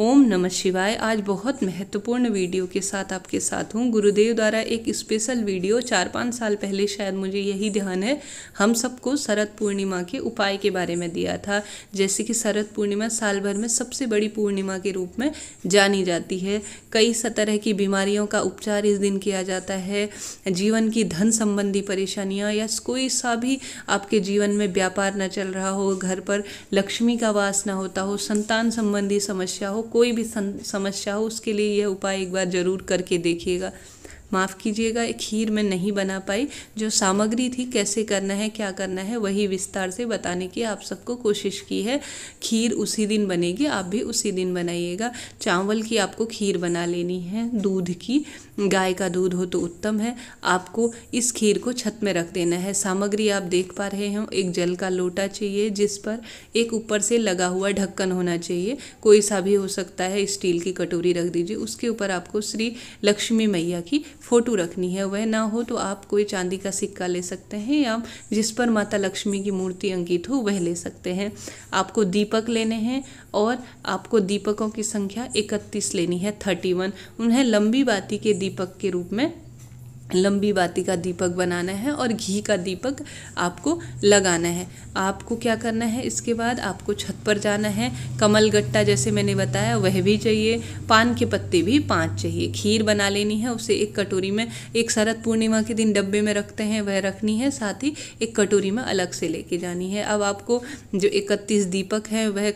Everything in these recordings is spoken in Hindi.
ओम नमः शिवाय आज बहुत महत्वपूर्ण वीडियो के साथ आपके साथ हूँ गुरुदेव द्वारा एक स्पेशल वीडियो चार पाँच साल पहले शायद मुझे यही ध्यान है हम सबको शरद पूर्णिमा के उपाय के बारे में दिया था जैसे कि शरद पूर्णिमा साल भर में सबसे बड़ी पूर्णिमा के रूप में जानी जाती है कई तरह की बीमारियों का उपचार इस दिन किया जाता है जीवन की धन संबंधी परेशानियाँ या कोई सा भी आपके जीवन में व्यापार न चल रहा हो घर पर लक्ष्मी का वास ना होता हो संतान संबंधी समस्या हो कोई भी समस्या हो उसके लिए यह उपाय एक बार ज़रूर करके देखिएगा माफ़ कीजिएगा खीर मैं नहीं बना पाई जो सामग्री थी कैसे करना है क्या करना है वही विस्तार से बताने की आप सबको कोशिश की है खीर उसी दिन बनेगी आप भी उसी दिन बनाइएगा चावल की आपको खीर बना लेनी है दूध की गाय का दूध हो तो उत्तम है आपको इस खीर को छत में रख देना है सामग्री आप देख पा रहे हो एक जल का लोटा चाहिए जिस पर एक ऊपर से लगा हुआ ढक्कन होना चाहिए कोई सा भी हो सकता है स्टील की कटोरी रख दीजिए उसके ऊपर आपको श्री लक्ष्मी मैया की फ़ोटो रखनी है वह ना हो तो आप कोई चांदी का सिक्का ले सकते हैं या जिस पर माता लक्ष्मी की मूर्ति अंकित हो वह ले सकते हैं आपको दीपक लेने हैं और आपको दीपकों की संख्या इकतीस लेनी है थर्टी वन उन्हें लंबी बाती के दीपक के रूप में लंबी बाती का दीपक बनाना है और घी का दीपक आपको लगाना है आपको क्या करना है इसके बाद आपको छत पर जाना है कमल गट्टा जैसे मैंने बताया वह भी चाहिए पान के पत्ते भी पाँच चाहिए खीर बना लेनी है उसे एक कटोरी में एक शरद पूर्णिमा के दिन डब्बे में रखते हैं वह रखनी है साथ ही एक कटोरी में अलग से लेके जानी है अब आपको जो इकतीस दीपक है वह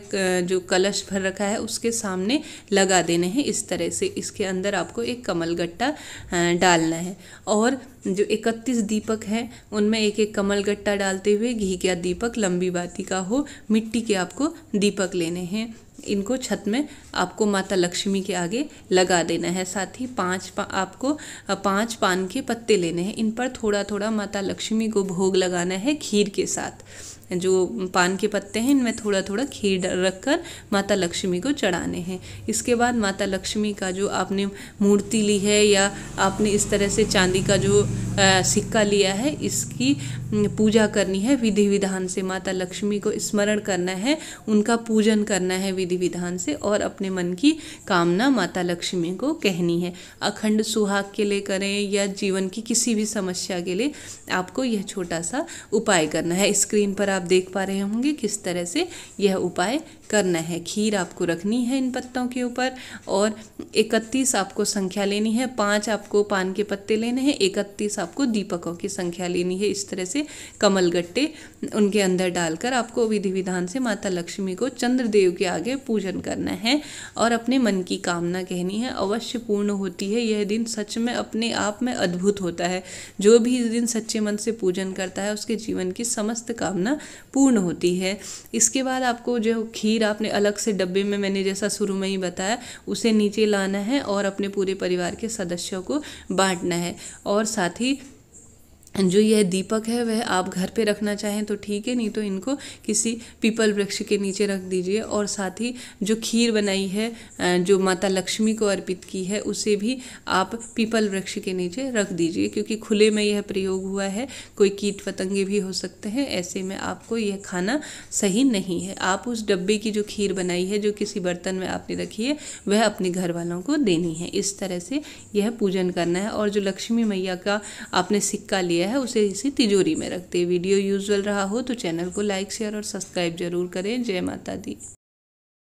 जो कलश भर रखा है उसके सामने लगा देने हैं इस तरह से इसके अंदर आपको एक कमल गट्टा डालना है और जो इकतीस दीपक हैं उनमें एक एक कमल गट्टा डालते हुए घी का दीपक लंबी बाती का हो मिट्टी के आपको दीपक लेने हैं इनको छत में आपको माता लक्ष्मी के आगे लगा देना है साथ ही पांच पा, आपको पांच पान के पत्ते लेने हैं इन पर थोड़ा थोड़ा माता लक्ष्मी को भोग लगाना है खीर के साथ जो पान के पत्ते हैं इनमें थोड़ा थोड़ा खीर रख कर माता लक्ष्मी को चढ़ाने हैं इसके बाद माता लक्ष्मी का जो आपने मूर्ति ली है या आपने इस तरह से चांदी का जो सिक्का लिया है इसकी पूजा करनी है विधि विधान से माता लक्ष्मी को स्मरण करना है उनका पूजन करना है विधि विधान से और अपने मन की कामना माता लक्ष्मी को कहनी है अखंड सुहाग के लिए करें या जीवन की किसी भी समस्या के लिए आपको यह छोटा सा उपाय करना है स्क्रीन पर आप आप देख पा रहे होंगे किस तरह से यह उपाय करना है खीर आपको रखनी है इन पत्तों के ऊपर और इकतीस आपको संख्या लेनी है पाँच आपको पान के पत्ते लेने हैं इकतीस आपको दीपकों की संख्या लेनी है इस तरह से कमल गट्टे उनके अंदर डालकर आपको विधि विधान से माता लक्ष्मी को चंद्रदेव के आगे पूजन करना है और अपने मन की कामना कहनी है अवश्य पूर्ण होती है यह दिन सच में अपने आप में अद्भुत होता है जो भी इस दिन सच्चे मन से पूजन करता है उसके जीवन की समस्त कामना पूर्ण होती है इसके बाद आपको जो खीर आपने अलग से डब्बे में मैंने जैसा शुरू में ही बताया उसे नीचे लाना है और अपने पूरे परिवार के सदस्यों को बांटना है और साथ ही जो यह दीपक है वह आप घर पे रखना चाहें तो ठीक है नहीं तो इनको किसी पीपल वृक्ष के नीचे रख दीजिए और साथ ही जो खीर बनाई है जो माता लक्ष्मी को अर्पित की है उसे भी आप पीपल वृक्ष के नीचे रख दीजिए क्योंकि खुले में यह प्रयोग हुआ है कोई कीट पतंगे भी हो सकते हैं ऐसे में आपको यह खाना सही नहीं है आप उस डब्बे की जो खीर बनाई है जो किसी बर्तन में आपने रखी है वह अपने घर वालों को देनी है इस तरह से यह पूजन करना है और जो लक्ष्मी मैया का आपने सिक्का लिया लिया है उसे इसी तिजोरी में रखते वीडियो यूजल रहा हो तो चैनल को लाइक शेयर और सब्सक्राइब जरूर करें जय माता दी